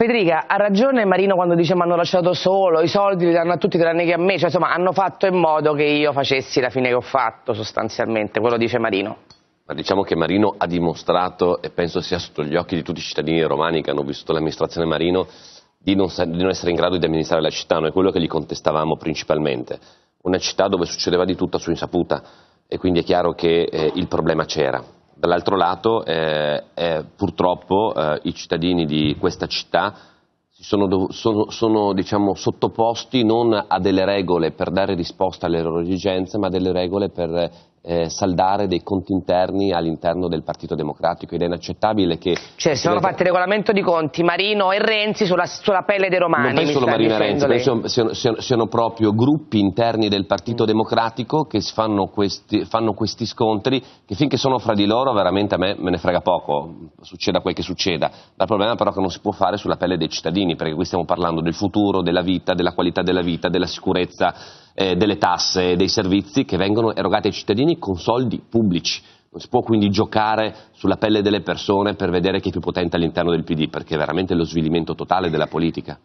Federica, ha ragione Marino quando dice mi hanno lasciato solo, i soldi li danno a tutti tranne che a me, cioè insomma hanno fatto in modo che io facessi la fine che ho fatto sostanzialmente, quello dice Marino. Ma diciamo che Marino ha dimostrato, e penso sia sotto gli occhi di tutti i cittadini romani che hanno vissuto l'amministrazione Marino, di non, di non essere in grado di amministrare la città, noi è quello che gli contestavamo principalmente. Una città dove succedeva di tutto a sua insaputa e quindi è chiaro che eh, il problema c'era. Dall'altro lato eh, eh, purtroppo eh, i cittadini di questa città si sono, sono, sono diciamo, sottoposti non a delle regole per dare risposta alle loro esigenze, ma a delle regole per eh, saldare dei conti interni all'interno del Partito Democratico ed è inaccettabile che... Cioè si sono fatti regolamento di conti Marino e Renzi sulla, sulla pelle dei romani. Non penso solo Marino e Renzi, penso siano, siano, siano, proprio gruppi interni del Partito mm. Democratico che fanno questi, fanno questi, scontri che finché sono fra di loro veramente a me me ne frega poco, succeda quel che succeda. Il problema però è che non si può fare sulla pelle dei cittadini perché qui stiamo parlando del futuro, della vita, della qualità della vita, della sicurezza eh, delle tasse, e dei servizi che vengono erogati ai cittadini con soldi pubblici. Non si può quindi giocare sulla pelle delle persone per vedere chi è più potente all'interno del PD, perché è veramente lo svilimento totale della politica.